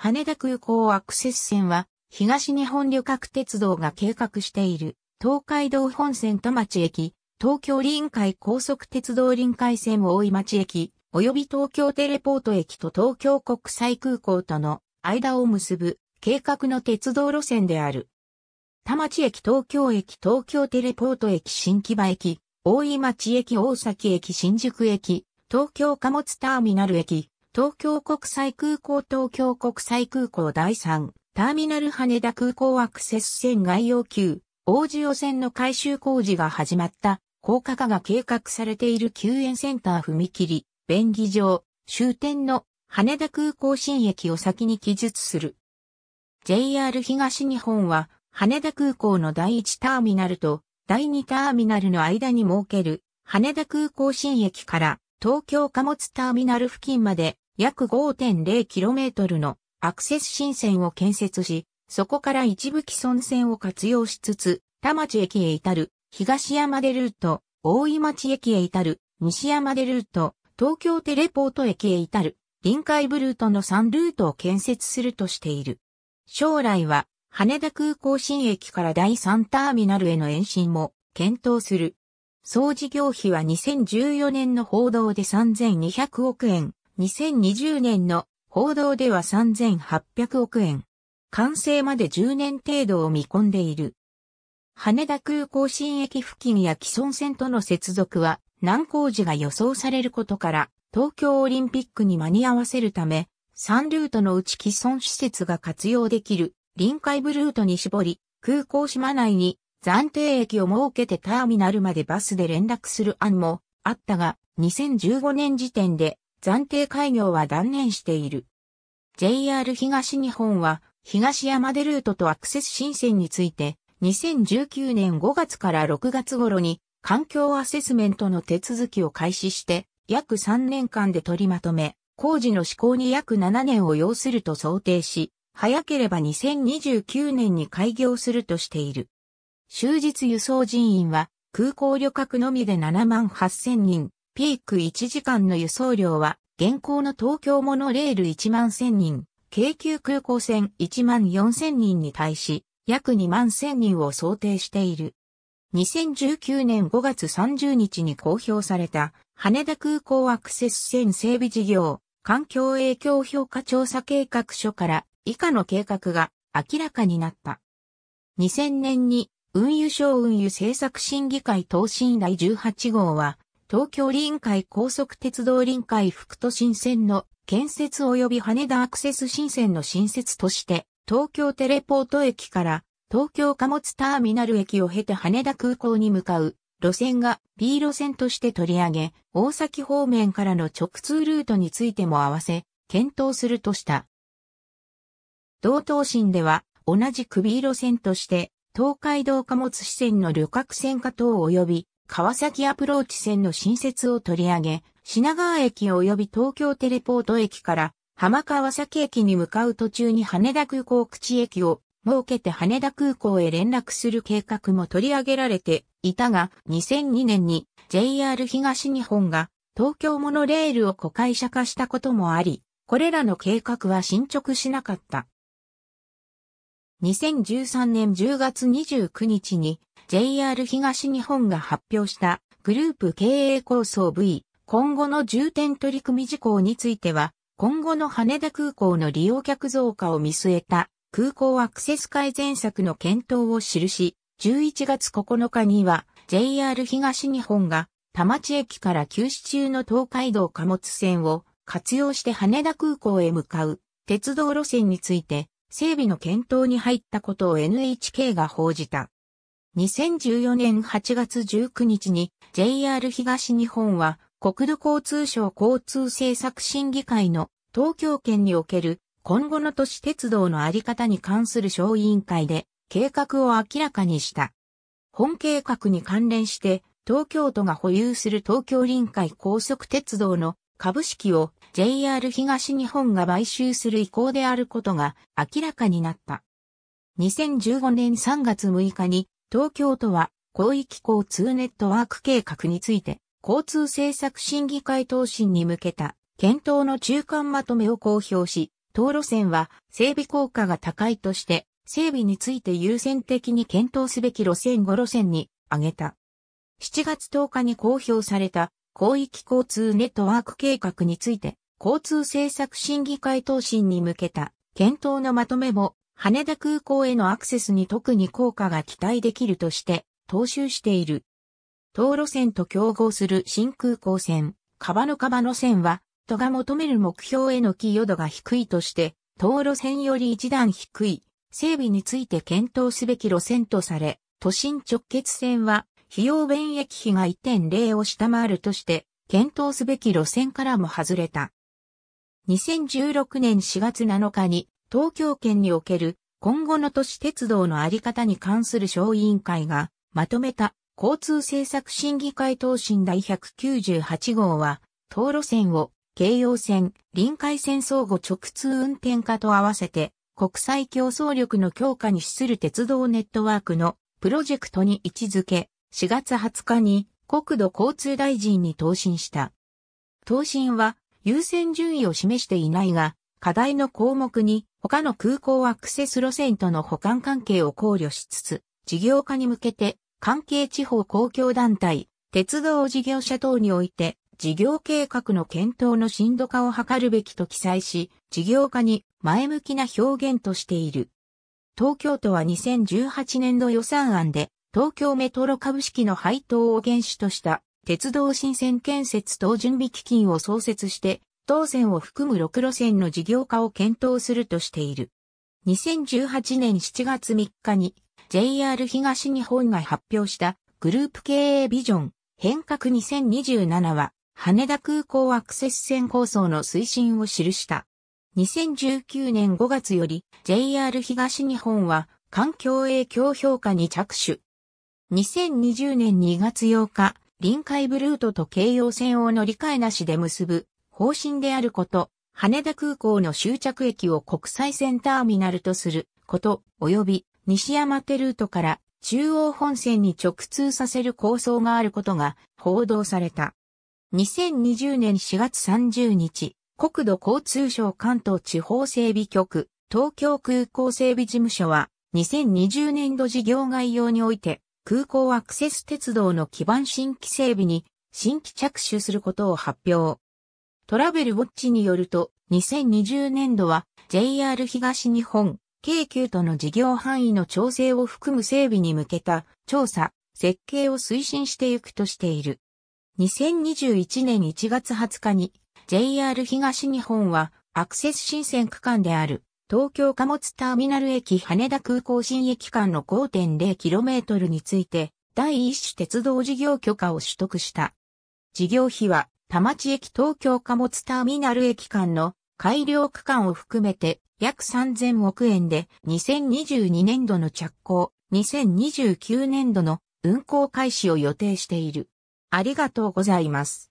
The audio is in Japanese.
羽田空港アクセス線は、東日本旅客鉄道が計画している、東海道本線戸町駅、東京臨海高速鉄道臨海線大井町駅、及び東京テレポート駅と東京国際空港との間を結ぶ計画の鉄道路線である。田町駅東京駅東京テレポート駅新木場駅、大井町駅大崎駅新宿駅、東京貨物ターミナル駅、東京国際空港東京国際空港第3ターミナル羽田空港アクセス線概要級王子予選の改修工事が始まった高架化が計画されている救援センター踏切、便宜上、終点の羽田空港新駅を先に記述する。JR 東日本は羽田空港の第1ターミナルと第2ターミナルの間に設ける羽田空港新駅から東京貨物ターミナル付近まで約 5.0km のアクセス新線を建設し、そこから一部既存線を活用しつつ、田町駅へ至る、東山でルート、大井町駅へ至る、西山でルート、東京テレポート駅へ至る、臨海部ルートの3ルートを建設するとしている。将来は、羽田空港新駅から第3ターミナルへの延伸も検討する。総事業費は2014年の報道で3200億円、2020年の報道では3800億円。完成まで10年程度を見込んでいる。羽田空港新駅付近や既存線との接続は難航時が予想されることから東京オリンピックに間に合わせるため3ルートのうち既存施設が活用できる臨海部ルートに絞り空港島内に暫定駅を設けてターミナルまでバスで連絡する案もあったが、2015年時点で暫定開業は断念している。JR 東日本は東山でルートとアクセス申請について2019年5月から6月頃に環境アセスメントの手続きを開始して約3年間で取りまとめ、工事の施行に約7年を要すると想定し、早ければ2029年に開業するとしている。終日輸送人員は空港旅客のみで7万8000人、ピーク1時間の輸送量は現行の東京モノレール1万1000人、京急空港線1万4000人に対し約2万1000人を想定している。2019年5月30日に公表された羽田空港アクセス線整備事業環境影響評価調査計画書から以下の計画が明らかになった。2000年に運輸省運輸政策審議会答申第18号は、東京臨海高速鉄道臨海副都心線の建設及び羽田アクセス新線の新設として、東京テレポート駅から東京貨物ターミナル駅を経て羽田空港に向かう路線が B 路線として取り上げ、大崎方面からの直通ルートについても合わせ、検討するとした。同等審では、同じく B 路線として、東海道貨物支線の旅客船化等及び川崎アプローチ線の新設を取り上げ、品川駅及び東京テレポート駅から浜川崎駅に向かう途中に羽田空港口駅を設けて羽田空港へ連絡する計画も取り上げられていたが、2002年に JR 東日本が東京モノレールを子会社化したこともあり、これらの計画は進捗しなかった。2013年10月29日に JR 東日本が発表したグループ経営構想 V 今後の重点取り組み事項については今後の羽田空港の利用客増加を見据えた空港アクセス改善策の検討を記し11月9日には JR 東日本が田町駅から休止中の東海道貨物線を活用して羽田空港へ向かう鉄道路線について整備の検討に入ったことを NHK が報じた。2014年8月19日に JR 東日本は国土交通省交通政策審議会の東京圏における今後の都市鉄道のあり方に関する小委員会で計画を明らかにした。本計画に関連して東京都が保有する東京臨海高速鉄道の株式を JR 東日本が買収する意向であることが明らかになった。2015年3月6日に東京都は広域交通ネットワーク計画について交通政策審議会答申に向けた検討の中間まとめを公表し、道路線は整備効果が高いとして整備について優先的に検討すべき路線5路線に挙げた。7月10日に公表された広域交通ネットワーク計画について、交通政策審議会答申に向けた検討のまとめも、羽田空港へのアクセスに特に効果が期待できるとして、踏襲している。道路線と競合する新空港線、川の川の線は、都が求める目標への寄与度が低いとして、道路線より一段低い、整備について検討すべき路線とされ、都心直結線は費用便益比が1.0を下回るとして、検討すべき路線からも外れた。2016年4月7日に、東京圏における今後の都市鉄道のあり方に関する小委員会がまとめた交通政策審議会答申第198号は、東路線を京葉線、臨海線相互直通運転化と合わせて、国際競争力の強化に資する鉄道ネットワークのプロジェクトに位置づけ、4月20日に国土交通大臣に答申した。答申は優先順位を示していないが、課題の項目に他の空港アクセス路線との補完関係を考慮しつつ、事業化に向けて関係地方公共団体、鉄道事業者等において事業計画の検討の深度化を図るべきと記載し、事業化に前向きな表現としている。東京都は2018年度予算案で東京メトロ株式の配当を原資とした鉄道新線建設等準備基金を創設して、当線を含む6路線の事業化を検討するとしている。2018年7月3日に JR 東日本が発表したグループ経営ビジョン変革2027は羽田空港アクセス線構想の推進を記した。2019年5月より JR 東日本は環境影響評価に着手。2020年2月8日、臨海ブルートと京葉線を乗り換えなしで結ぶ方針であること、羽田空港の終着駅を国際線ターミナルとすること、及び西山手ルートから中央本線に直通させる構想があることが報道された。2020年4月30日、国土交通省関東地方整備局、東京空港整備事務所は、2020年度事業概要において、空港アクセス鉄道の基盤新規整備に新規着手することを発表。トラベルウォッチによると、2020年度は JR 東日本、京急との事業範囲の調整を含む整備に向けた調査、設計を推進していくとしている。2021年1月20日に JR 東日本はアクセス新線区間である東京貨物ターミナル駅羽田空港新駅間の 5.0km について、第一種鉄道事業許可を取得した。事業費は、田町駅東京貨物ターミナル駅間の改良区間を含めて約3000億円で2022年度の着工、2029年度の運行開始を予定している。ありがとうございます。